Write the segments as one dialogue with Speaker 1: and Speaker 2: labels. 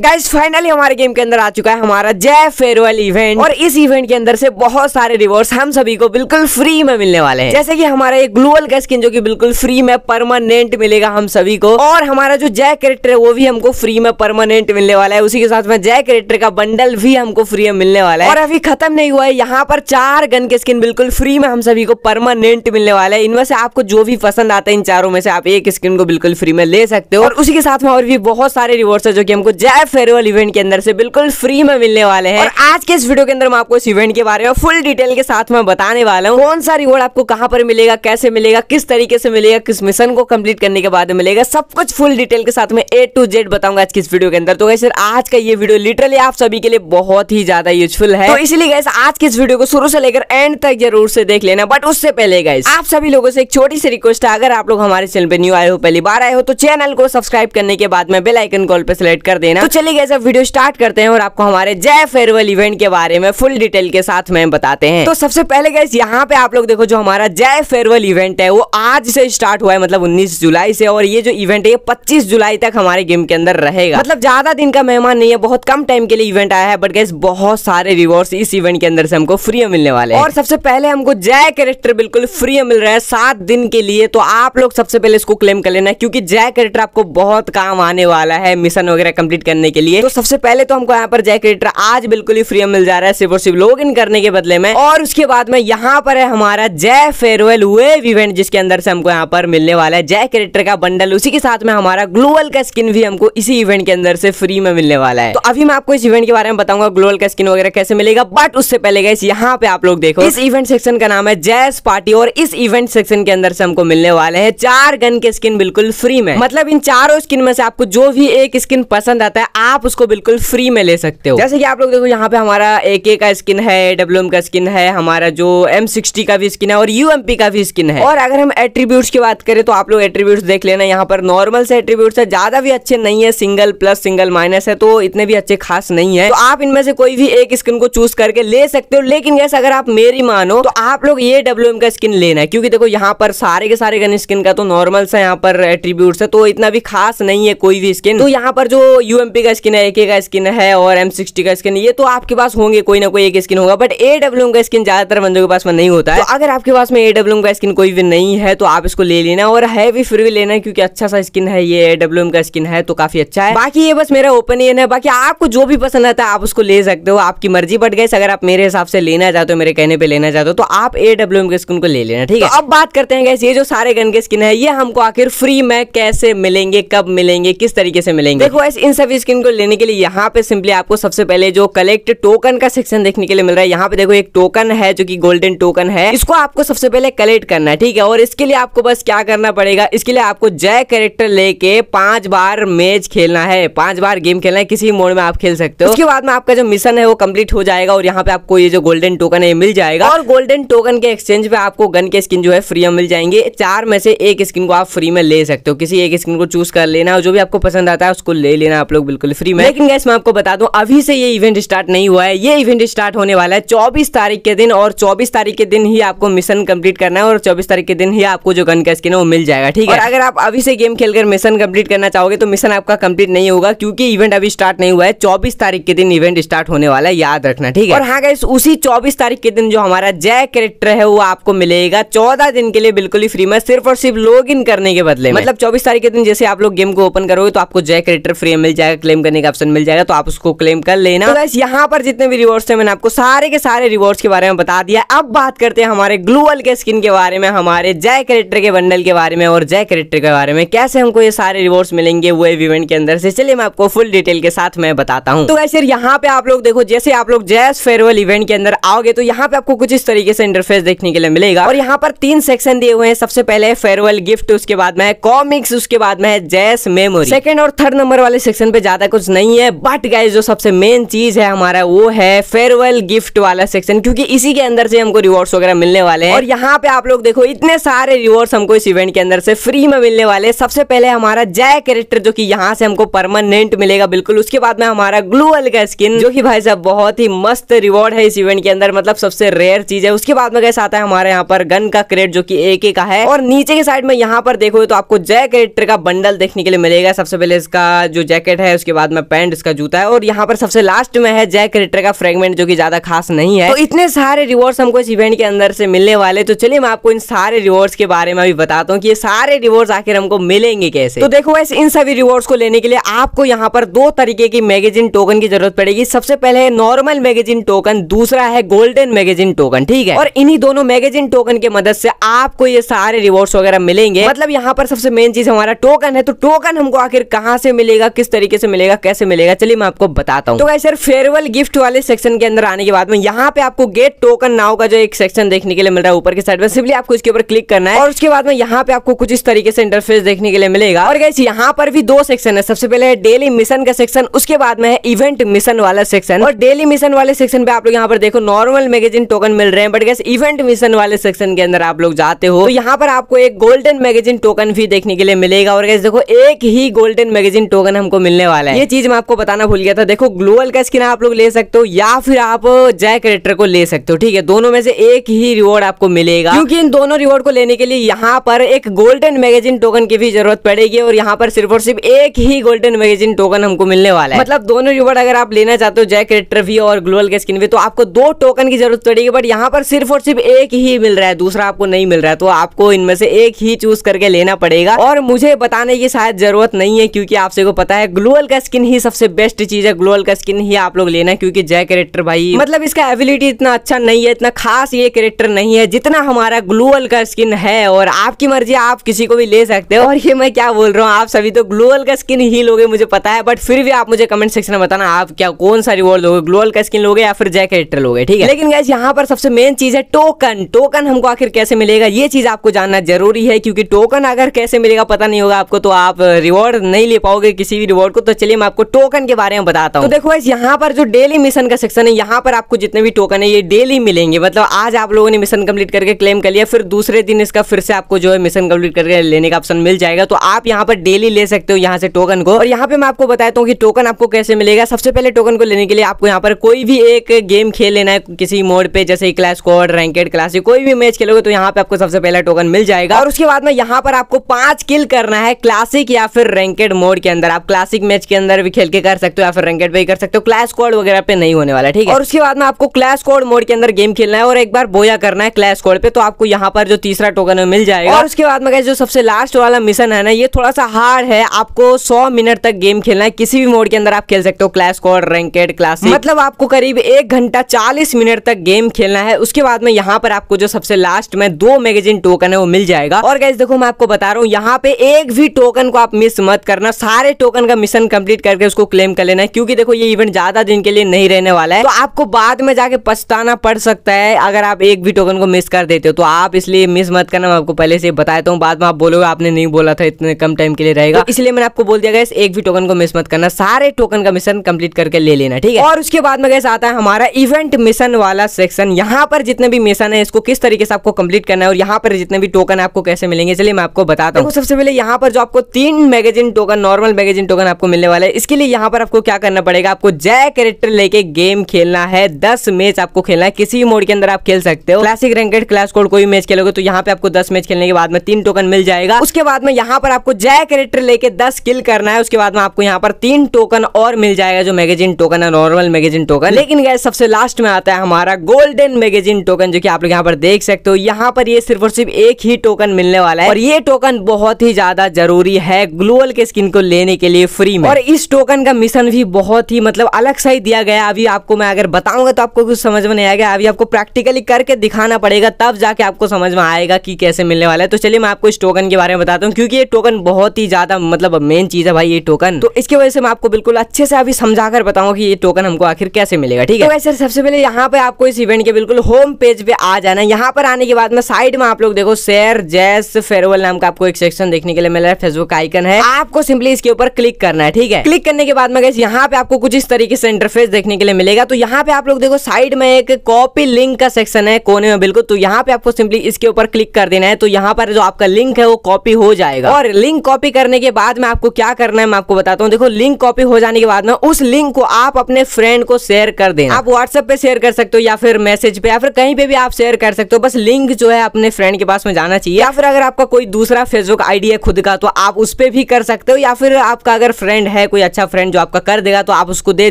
Speaker 1: guys finally हमारे game के अंदर आ चुका है हमारा जय फेयरवेल इवेंट और इस इवेंट के अंदर से बहुत सारे रिवॉर्ड्स हम सभी को बिल्कुल फ्री में मिलने वाले हैं जैसे कि हमारा एक ग्लोअल का स्किन जो कि बिल्कुल फ्री में परमानेंट मिलेगा हम सभी को और हमारा जो जय कैरेक्टर है वो भी हमको फ्री में परमानेंट मिलने वाला है उसी के साथ में जय कैरेक्टर का बंडल भी हमको फ्री में मिलने वाला है और अभी खत्म नहीं हुआ है यहाँ पर चार गन के स्किन बिल्कुल फ्री में हम सभी को परमानेंट मिलने वाला है इनमें से आपको जो भी पसंद आता है इन चारों में से आप एक स्किन को बिल्कुल फ्री में ले सकते हो और उसी के साथ में और भी बहुत सारे रिवॉर्ड्स है जो की हमको जय फेयरवेल इवेंट के अंदर से बिल्कुल फ्री में मिलने वाले हैं और आज के इस वीडियो के अंदर मैं आपको इस इवेंट के बारे में फुल डिटेल के साथ मैं बताने वाला हूँ कौन सा रिवॉर्ड आपको कहाँ पर मिलेगा कैसे मिलेगा किस तरीके से मिलेगा किस मिशन को कम्प्लीट करने के बाद मिलेगा सब कुछ फुल डिटेल के साथ में ए टू जेड बताऊंगा आज की इस वीडियो के अंदर तो वैसे आज का ये वीडियो लिटरली आप सभी के लिए बहुत ही ज्यादा यूजफुल है तो इसलिए गैस आज की इस वीडियो को शुरू से लेकर एंड तक जरूर से देख लेना बट उससे पहले गैस आप सभी लोगों से एक छोटी सी रिक्वेस्ट है अगर आप लोग हमारे चैनल पर न्यू आए हो पहली बार आए हो तो चैनल को सब्सक्राइब करने के बाद में बेलाइकन कॉल पर सिलेक्ट कर देना तो चलिए गए सब वीडियो स्टार्ट करते हैं और आपको हमारे जय फेयरवेल इवेंट के बारे में फुल डिटेल के साथ में बताते हैं तो सबसे पहले गए यहाँ पे आप लोग देखो जो हमारा जय फेयरवेल इवेंट है वो आज से स्टार्ट हुआ है मतलब उन्नीस जुलाई से और ये जो इवेंट है ये पच्चीस जुलाई तक हमारे गेम के अंदर रहेगा मतलब ज्यादा दिन का मेहमान नहीं है बहुत कम टाइम के लिए इवेंट आया है बट गैस बहुत सारे रिवॉर्ड इस इवेंट के अंदर से हमको फ्री मिलने वाले हैं और सबसे पहले हमको जय कैरेक्टर बिल्कुल फ्री मिल रहा है सात दिन के लिए तो आप लोग सबसे पहले इसको क्लेम कर लेना क्योंकि जय कैरेक्टर आपको बहुत काम आने वाला है मिशन वगैरह कंप्लीट करने करने के लिए तो सबसे पहले तो हमको यहाँ पर जैक एडिटर आज बिल्कुल ही फ्री में मिल जा रहा है सिर्फ और सिर्फ लॉग इन करने के बदले में और उसके बाद में यहाँ पर है हमारा जय फेयरवेल वेव इवेंट जिसके अंदर से हमको यहाँ पर मिलने वाला है जय कैरेक्टर का बंडल उसी के साथ में हमारा ग्लोबल का स्किन भी हमको इसी इवेंट के अंदर से फ्री में मिलने वाला है तो अभी मैं आपको इस इवेंट के बारे में बताऊंगा ग्लोबल का स्किन वगैरह कैसे मिलेगा बट उससे पहले गए यहाँ पे आप लोग देखो इस इवेंट सेक्शन का नाम है जैस पार्टी और इस इवेंट सेक्शन के अंदर से हमको मिलने वाले है चार गन के स्किन बिल्कुल फ्री में मतलब इन चारों स्किन में से आपको जो भी एक स्किन पसंद आता है आप उसको बिल्कुल फ्री में ले सकते हो जैसे कि आप लोग देखो यहाँ पे हमारा ए के का स्किन है डब्ल्यू का स्किन है हमारा जो एम सिक्सटी का भी स्किन है और यू का भी स्किन है और अगर हम एट्रीब्यूट्स की बात करें तो आप लोग एट्रीब्यूट्स देख लेना यहाँ पर नॉर्मल से एट्रीब्यूट्स है ज्यादा भी अच्छे नहीं है सिंगल प्लस सिंगल माइनस है तो इतने भी अच्छे खास नहीं है तो आप इनमें से कोई भी एक स्किन को चूज करके ले सकते हो लेकिन गैस अगर आप मेरी मानो तो आप लोग ये डब्ल्यू का स्किन लेना है क्योंकि देखो यहाँ पर सारे के सारे गन स्किन का तो नॉर्मल सा यहाँ पर एट्रीब्यूट है तो इतना भी खास नहीं है कोई भी स्किन तो यहाँ पर जो यूएमपी पी का स्किन है ए का स्किन है और एम सिक्सटी का स्किन ये तो आपके पास होंगे कोई ना कोई एक स्किन होगा बट ए डब्ल्यू का स्किन ज्यादातर बंदों के पास में नहीं होता है तो अगर आपके पास में ए डब्ल्यू का स्किन कोई भी नहीं है तो आप इसको ले लेना और है भी फिर भी लेना क्योंकि अच्छा सा स्किन है ये ए डब्ल्यू का स्किन है तो काफी अच्छा है बाकी ये बस मेरा ओपिनियन है बाकी आपको जो भी पसंद आता है आप उसको ले सकते हो आपकी मर्जी बट गए अगर आप मेरे हिसाब से लेना चाहते हो मेरे कहने पर लेना चाहते हो तो आप ए डब्ल्यू के स्किन को ले लेना ठीक है तो अब बात करते हैं गैस ये जो सारे गन के स्किन है ये हमको आखिर फ्री में कैसे मिलेंगे कब मिलेंगे किस तरीके से मिलेंगे देखो इन सभी स्किन को लेने के लिए यहाँ पे सिंपली आपको सबसे पहले जो कलेक्ट टोकन का सेक्शन देखने के लिए मिल रहा है यहाँ पे देखो एक टोकन है जो कि गोल्डन टोकन है इसको आपको सबसे पहले कलेक्ट करना है ठीक है और इसके लिए आपको बस क्या करना पड़ेगा इसके लिए आपको जय कैरेक्टर लेके पांच बार मैच खेलना है पांच बार गेम खेलना है किसी मोड में आप खेल सकते हो उसके बाद में आपका जो मिशन है वो कंप्लीट हो जाएगा और यहाँ पे आपको ये जो गोल्डन टोकन है मिल जाएगा और गोल्डन टोकन के एक्सचेंज पे आपको गन के स्किन जो है फ्री में मिल जाएंगे चार में से एक स्किन को आप फ्री में ले सकते हो किसी एक स्किन को चूज कर लेना जो भी आपको पसंद आता है उसको ले लेना आप लोग बिल्कुल फ्री में लेकिन गैस मैं आपको बता दूं अभी से ये इवेंट स्टार्ट नहीं हुआ है ये इवेंट स्टार्ट होने वाला है चौबीस तारीख के दिन और चौबीस तारीख के दिन ही आपको मिशन कंप्लीट करना है और चौबीस तारीख के दिन ही आपको जो गन का स्किन है वो मिल जाएगा ठीक है अगर आप अभी से गेम खेलकर मिशन कंप्लीट करना चाहोगे तो मिशन आपका कम्प्लीट नहीं होगा क्योंकि इवेंट अभी स्टार्ट नहीं हुआ है चौबीस तारीख के दिन इवेंट स्टार्ट होने वाला है याद रखना ठीक है और हाँ गैस उसी चौबीस तारीख के दिन जो हमारा जय कैरेक्टर है वो आपको मिलेगा चौदह दिन के लिए बिल्कुल ही फ्री में सिर्फ और सिर्फ लॉग करने के बदले मतलब चौबीस तारीख के दिन जैसे आप लोग गेम को ओपन करोगे तो आपको जय कैरेक्टर फ्री मिल जाएगा क्लेम करने का ऑप्शन मिल जाएगा तो आप उसको क्लेम कर लेना तो यहाँ पर जितने भी रिवॉर्ड थे मैंने आपको सारे के सारे रिवॉर्ड्स के बारे में बता दिया अब बात करते हैं हमारे ग्लूअल के स्किन के बारे में हमारे जय करेक्टर के बंडल के बारे में और जय करेक्टर के बारे में कैसे हमको ये सारे रिवॉर्ड्स मिलेंगे वो इवेंट के अंदर से चलिए मैं आपको फुल डिटेल के साथ मैं बताता हूँ तो वैसे यहाँ पे आप लोग देखो जैसे आप लोग जय फेयरवेल इवेंट के अंदर आओगे तो यहाँ पे आपको कुछ इस तरीके से इंटरफेस देखने के लिए मिलेगा और यहाँ पर तीन सेक्शन दिए हुए हैं सबसे पहले फेयरवेल गिफ्ट उसके बाद में कॉमिक्स उसके बाद में जैस मेमोरी सेकंड और थर्ड नंबर वाले सेक्शन पे जाते ज़्यादा कुछ नहीं है बट गाइज जो सबसे मेन चीज़ है हमारा वो है फेयरवेल गिफ्ट वाला सेक्शन क्योंकि इसी के अंदर से हमको रिवॉर्ड्स वगैरह मिलने वाले हैं और यहाँ पे आप लोग देखो इतने सारे रिवॉर्ड्स हमको इस इवेंट के अंदर से फ्री में मिलने वाले सबसे पहले हमारा जय कैरेक्टर जो कि यहाँ से हमको परमानेंट मिलेगा बिल्कुल उसके बाद में हमारा ग्लूअल का स्किन जो कि भाई साहब बहुत ही मस्त रिवॉर्ड है इस इवेंट के अंदर मतलब सबसे रेयर चीज है उसके बाद में कैसे आता है हमारे यहाँ पर गन का क्रेट जो की एक का है और नीचे के साइड में यहाँ पर देखो तो आपको जय कैरेक्टर का बंडल देखने के लिए मिलेगा सबसे पहले इसका जो जैकेट है उसके उसके बाद में पैंट इसका जूता है और यहाँ पर सबसे लास्ट में है जय करेक्टर का फ्रेगमेंट जो कि ज्यादा खास नहीं है तो इतने सारे रिवॉर्ड्स हमको इस इवेंट के अंदर से मिलने वाले तो चलिए मैं आपको इन सारे रिवॉर्ड्स के बारे में भी बताता हूँ की सारे रिवॉर्ड्स आखिर हमको मिलेंगे कैसे तो देखो वैसे इन सभी रिवॉर्ड्स को लेने के लिए आपको यहाँ पर दो तरीके की मैगजीन टोकन की जरूरत पड़ेगी सबसे पहले है नॉर्मल मैगजीन टोकन दूसरा है गोल्डन मैगजीन टोकन ठीक है और इन्हीं दोनों मैगजीन टोकन की मदद से आपको ये सारे रिवॉर्ड्स वगैरह मिलेंगे मतलब यहाँ पर सबसे मेन चीज हमारा टोकन है तो टोकन हमको आखिर कहाँ से मिलेगा किस तरीके से मिलेगा मिलेगा कैसे मिलेगा चलिए मैं आपको बताता हूँ तो गाइस सर फेयरवेल गिफ्ट वाले सेक्शन के अंदर आने के बाद में यहाँ पे आपको गेट टोकन नाव का जो एक सेक्शन देखने के लिए मिल रहा है ऊपर के साइड में सिंपली आपको इसके ऊपर क्लिक करना है और उसके बाद में यहाँ पे आपको कुछ इस तरीके से इंटरफेस देखने के लिए मिलेगा और कैसे यहाँ पर भी दो सेक्शन है सबसे पहले डेली मिशन का सेक्शन उसके बाद में इवेंट मिशन वाला सेक्शन और डेली मिशन वाले सेक्शन पे आप लोग यहाँ पर देखो नॉर्मल मैगजीन टोकन मिल रहे हैं बट गैस इवेंट मिशन वाले सेक्शन के अंदर आप लोग जाते हो तो यहाँ पर आपको एक गोल्डन मैगजीन टोकन भी देखने के लिए मिलेगा और गैस देखो एक ही गोल्डन मैगजीन टोकन हमको मिलने वाला है वाला है ये चीज मैं आपको बताना भूल गया था देखो ग्लोअल का स्किन आप लोग ले सकते हो या फिर आप जय करेक्टर को ले सकते हो ठीक है दोनों में से एक ही रिवॉर्ड आपको मिलेगा क्योंकि इन दोनों रिवॉर्ड को लेने के लिए यहाँ पर एक गोल्डन मैगजीन टोकन की भी जरूरत पड़ेगी और यहाँ पर सिर्फ और सिर्फ एक ही गोल्डन मैगजीन टोकन हमको मिलने वाला है मतलब दोनों रिवॉर्ड अगर आप लेना चाहते हो जय करेक्टर भी और ग्लोअल का स्किन भी तो आपको दो टोकन की जरूरत पड़ेगी बट यहाँ पर सिर्फ और सिर्फ एक ही मिल रहा है दूसरा आपको नहीं मिल रहा है तो आपको इनमें से एक ही चूज करके लेना पड़ेगा और मुझे बताने की शायद जरूरत नहीं है क्योंकि आपसे को पता है ग्लोअल का का स्किन ही सबसे बेस्ट चीज है ग्लोअल का स्किन ही आप लोग लेना क्योंकि जय कैरेक्टर भाई मतलब इसका एबिलिटी इतना अच्छा नहीं है इतना खास ये कैरेक्टर नहीं है जितना हमारा ग्लोअल का स्किन है और आपकी मर्जी आप किसी को भी ले सकते हो और ये मैं क्या बोल रहा हूँ आप सभी तो ग्लोअल का स्किन ही लोगे मुझे पता है बट फिर भी आप मुझे कमेंट सेक्शन में बताना आप क्या कौन सा रिवॉर्ड लोगे ग्लोअल का स्किन लोगे या फिर जय कैरेक्टर लोगे ठीक है लेकिन गैस यहाँ पर सबसे मेन चीज है टोकन टोकन हमको आखिर कैसे मिलेगा ये चीज आपको जानना जरूरी है क्योंकि टोकन अगर कैसे मिलेगा पता नहीं होगा आपको तो आप रिवॉर्ड नहीं ले पाओगे किसी भी रिवॉर्ड को तो चलिए मैं आपको टोकन के बारे में बताता हूँ तो देखो यहाँ पर जो डेली मिशन का सेक्शन है यहाँ पर आपको जितने भी टोकन है ये डेली मिलेंगे मतलब आज आप लोगों ने मिशन कम्प्लीट करके क्लेम कर लिया फिर दूसरे दिन इसका फिर से आपको जो है मिशन कम्प्लीट करके लेने का ऑप्शन मिल जाएगा तो आप यहाँ पर डेली ले सकते हो यहाँ से टोकन को और यहाँ पे मैं आपको बताता हूँ कि टोकन आपको कैसे मिलेगा सबसे पहले टोकन को लेने के लिए आपको यहाँ पर कोई भी एक गेम खेल लेना है किसी मोड पे जैसे क्लास कोड रैंकेड क्लासिक कोई भी मैच खेलोगे तो यहाँ पे आपको सबसे पहला टोकन मिल जाएगा और उसके बाद में यहाँ पर आपको पांच किल करना है क्लासिक या फिर रैंकेड मोड के अंदर आप क्लासिक मैच के अंदर भी खेल के कर सकते हो या फिर रैंकेट पे ही कर सकते हो क्लैश कोड वगैरह पे नहीं होने वाला ठीक है और उसके बाद में आपको क्लैश कोड मोड के अंदर गेम खेलना है और एक बार बोया करना है क्लैश कोड पे तो आपको यहाँ पर जो तीसरा टोकन मिल जाएगा और उसके बाद में जो सबसे लास्ट वाला मिशन है ना ये थोड़ा सा हार्ड है आपको सौ मिनट तक गेम खेलना है किसी भी मोड के अंदर आप खेल सकते हो क्लैश कोड रैंकेट क्लास मतलब आपको करीब एक घंटा चालीस मिनट तक गेम खेलना है उसके बाद में यहाँ पर आपको जो सबसे लास्ट में दो मैगजीन टोकन है वो मिल जाएगा और गैस देखो मैं आपको बता रहा हूँ यहाँ पे एक भी टोकन को आप मिस मत करना सारे टोकन का मिशन कंप्लीट करके उसको क्लेम कर लेना है क्योंकि देखो ये इवेंट ज्यादा दिन के लिए नहीं रहने वाला है तो आपको बाद में जाके पछताना पड़ सकता है अगर आप एक भी टोकन को मिस कर देते हो तो आप इसलिए मिस मत करना मैं आपको पहले से बताता हूँ बाद में आप बोलोगे आपने नहीं बोला था इतने कम टाइम के लिए रहेगा तो इसलिए मैंने आपको बोल दिया गया एक भी टोकन को मिस मत करना सारे टोकन का मिशन कंप्लीट करके ले लेना ठीक है और उसके बाद में कैसे आता है हमारा इवेंट मिशन वाला सेक्शन यहाँ पर जितने भी मिशन है इसको किस तरीके से आपको कंप्लीट करना है और यहाँ पर जितने भी टोकन आपको कैसे मिलेंगे चलिए मैं आपको बताता हूँ सबसे पहले यहाँ पर जो आपको तीन magazine token normal magazine token आपको मिलने खेलने वाला है इसके लिए यहाँ पर आपको क्या करना पड़ेगा आपको जय कैरेक्टर लेके गेम खेलना है दस मैच आपको खेलना है किसी मोड के अंदर आप खेल सकते हो क्लासिक रैंकेड क्लास कोड कोई मैच खेलोगे तो यहाँ पे आपको दस मैच खेलने के बाद में तीन टोकन मिल जाएगा उसके बाद में यहाँ पर आपको जय कैरेक्टर लेके दस किल करना है उसके बाद में आपको यहाँ पर तीन टोकन और मिल जाएगा जो मैगजीन टोकन है नॉर्मल मैगजीन टोकन लेकिन गैस सबसे लास्ट में आता है हमारा गोल्डन मैगजीन टोकन जो की आप लोग यहाँ पर देख सकते हो यहाँ पर ये सिर्फ और सिर्फ एक ही टोकन मिलने वाला है और ये टोकन बहुत ही ज्यादा जरूरी है ग्लोअल के स्किन को लेने के लिए फ्री में और और इस टोकन का मिशन भी बहुत ही मतलब अलग सा ही दिया गया अभी आपको मैं अगर बताऊंगा तो आपको कुछ समझ में नहीं आएगा अभी आपको प्रैक्टिकली करके दिखाना पड़ेगा तब जाके आपको समझ में आएगा कि कैसे मिलने वाला है तो चलिए मैं आपको इस टोकन के बारे में बताता हूँ क्योंकि ये टोकन बहुत ही ज़्यादा मतलब मेन चीज़ है भाई ये टोकन तो इसके वजह से मैं आपको बिल्कुल अच्छे से अभी समझा कर बताऊंगा कि ये टोकन हमको आखिर कैसे मिलेगा ठीक है तो सर सबसे पहले यहाँ पे आपको इस इवेंट के बिल्कुल होम पेज पे आ जाना यहाँ पर आने के बाद में साइड में आप लोग देखो शेयर जैस फेयरवेल नाम का आपको एक सेक्शन देखने के लिए मिल रहा है फेसबुक आइकन है आपको सिंपली इसके ऊपर क्लिक करना है ठीक ठीक है क्लिक करने के बाद में यहाँ पे आपको कुछ इस तरीके से इंटरफेस देखने के लिए मिलेगा तो यहाँ पे आप लोग देखो साइड में एक कॉपी लिंक का सेक्शन है कोने में बिल्कुल तो यहाँ पे आपको सिंपली इसके ऊपर क्लिक कर देना है तो यहाँ पर जो आपका लिंक है वो कॉपी हो जाएगा और लिंक कॉपी करने के बाद में आपको क्या करना है मैं आपको बताता हूँ देखो लिंक कॉपी हो जाने के बाद में उस लिंक को आप अपने फ्रेंड को शेयर कर देना आप व्हाट्सएप पे शेयर कर सकते हो या फिर मैसेज पे या फिर कहीं पे भी आप शेयर कर सकते हो बस लिंक जो है अपने फ्रेंड के पास में जाना चाहिए या फिर अगर आपका कोई दूसरा फेसबुक आईडी है खुद का तो आप उस पर भी कर सकते हो या फिर आपका अगर फ्रेंड है है कोई अच्छा फ्रेंड जो आपका कर देगा तो आप उसको दे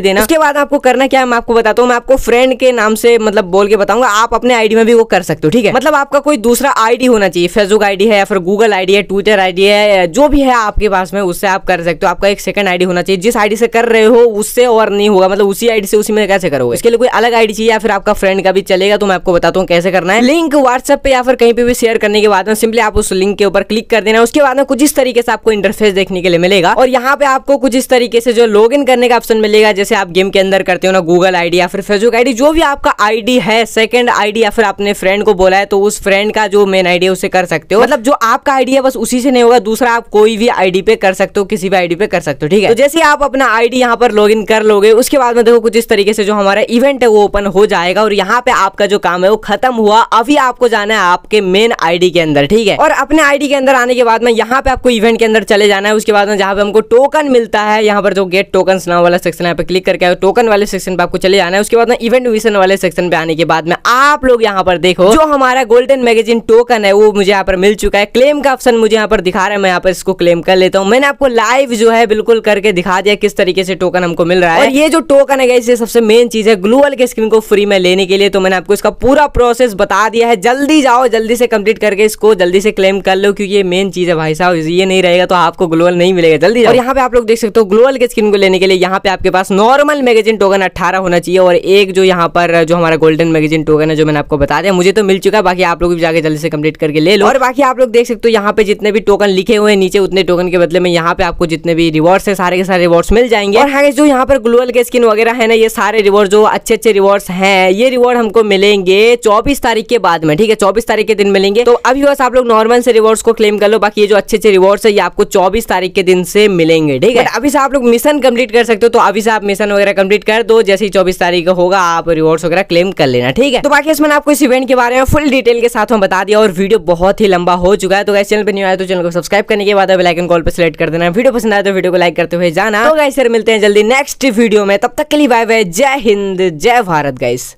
Speaker 1: देना उसके बाद आपको करना क्या है मैं आपको बताता हूँ मैं आपको फ्रेंड के नाम से मतलब बोल के बताऊंगा आप अपने आईडी में भी वो कर सकते हो ठीक है मतलब आपका कोई दूसरा आईडी होना चाहिए फेसबुक आईडी है या फिर गूगल आईडी है ट्विटर आईडी है जो भी है आपके पास में उससे आप कर सकते हो आपका एक सेकंड आईडी होना चाहिए जिस आईडी से कर रहे हो उससे और नहीं होगा मतलब उसी आईडी से उसी में कैसे करोगे इसके लिए कोई अलग आईडी चाहिए या फिर आपका फ्रेंड का भी चलेगा तो मैं आपको बताता हूँ कैसे करना है लिंक व्हाट्सएप पे या फिर कहीं पे भी शेयर करने के बाद में सिंपली आप उस लिंक के ऊपर क्लिक कर देना उसके बाद में कुछ इस तरीके से आपको इंटरफेस देखने के लिए मिलेगा और यहाँ पे आपको कुछ जिस तरीके से जो लॉग इन करने का ऑप्शन मिलेगा जैसे आप गेम के अंदर करते हो ना गूगल आईडी या फिर फेसबुक आईडी जो भी आपका आईडी है सेकंड आईडी या फिर आपने फ्रेंड को बोला है तो उस फ्रेंड का जो मेन आईडी है उसे कर सकते हो मतलब जो आपका आईडी है बस उसी से नहीं होगा दूसरा आप कोई भी आईडी पे कर सकते हो किसी भी आईडी पे कर सकते हो ठीक है तो जैसे आप अपना आईडी यहाँ पर लॉग कर लोगे उसके बाद में देखो कुछ इस तरीके से जो हमारा इवेंट है वो ओपन हो जाएगा और यहाँ पे आपका जो काम है वो खत्म हुआ अभी आपको जाना है आपके मेन आईडी के अंदर ठीक है और अपने आईडी के अंदर आने के बाद में यहाँ पे आपको इवेंट के अंदर चले जाना है उसके बाद में जहाँ पे हमको टोकन मिलता मिलता है यहाँ पर जो गेट टोकन नाम वाला सेक्शन है क्लिक करके टोकन वाले सेक्शन पर आपको चले जाना है उसके बाद ना इवेंट विशन वाले सेक्शन पे आने के बाद में आप लोग यहाँ पर देखो जो हमारा गोल्डन मैगजीन टोकन है वो मुझे यहाँ पर मिल चुका है क्लेम का ऑप्शन मुझे यहाँ पर दिखा रहा है मैं यहाँ पर इसको क्लेम कर लेता हूँ मैंने आपको लाइव जो है बिल्कुल करके दिखा दिया किस तरीके से टोकन हमको मिल रहा है और ये जो टोकन है इसे सबसे मेन चीज है ग्लूअल के स्क्रीन को फ्री में लेने के लिए तो मैंने आपको इसका पूरा प्रोसेस बता दिया है जल्दी जाओ जल्दी से कंप्लीट करके इसको जल्दी से क्लेम कर लो क्योंकि ये मेन चीज है भाई साहब ये नहीं रहेगा तो आपको ग्लोअल नहीं मिलेगा जल्दी और यहाँ पे आप लोग देख सकते सकते हो ग्लोअल के स्किन को लेने के लिए यहाँ पे आपके पास नॉर्मल मैगजीन टोकन अट्ठारह होना चाहिए और एक जो यहाँ पर जो हमारा गोल्डन मैगजीन टोकन है जो मैंने आपको बता दिया मुझे तो मिल चुका है बाकी आप लोग भी जाकर जल्दी से कम्प्लीट करके ले लो और बाकी आप लोग देख सकते हो यहाँ पे जितने भी टोकन लिखे हुए हैं नीचे उतने टोकन के बदले में यहाँ पे आपको जितने भी रिवॉर्ड्स है सारे के सारे रिवॉर्ड्स मिल जाएंगे और हाँ जो यहाँ पर ग्लोअल के स्किन वगैरह है ना ये सारे रिवॉर्ड जो अच्छे अच्छे रिवॉर्ड्स हैं ये रिवॉर्ड हमको मिलेंगे चौबीस तारीख के बाद में ठीक है चौबीस तारीख के दिन मिलेंगे तो अभी बस आप लोग नॉर्मल से रिवॉर्ड्स को क्लेम कर लो बाकी ये जो अच्छे अच्छे रिवॉर्ड्स है ये आपको चौबीस तारीख के दिन से मिलेंगे ठीक है अभी से आप लोग मिशन कंप्लीट कर सकते हो तो अभी से आप मिशन वगैरह कंप्लीट कर दो जैसे ही चौबीस तारीख को होगा आप रिवॉर्ड्स वगैरह क्लेम कर लेना ठीक है तो बाकी इसमें आपको इस इवेंट के बारे में फुल डिटेल के साथ हम बता दिया और वीडियो बहुत ही लंबा हो चुका है तो चैनल पर नहीं आया तो चैनल को सब्सक्राइब करने के बाद बेलाइकन कॉल पर सिलेक्ट कर देना वीडियो पसंद आए तो वीडियो को लाइक करते हुए जाना तो गाइस मिलते हैं जल्दी नेक्स्ट वीडियो में तब तक के लिए बाय बाय जय हिंद जय भारत गाइस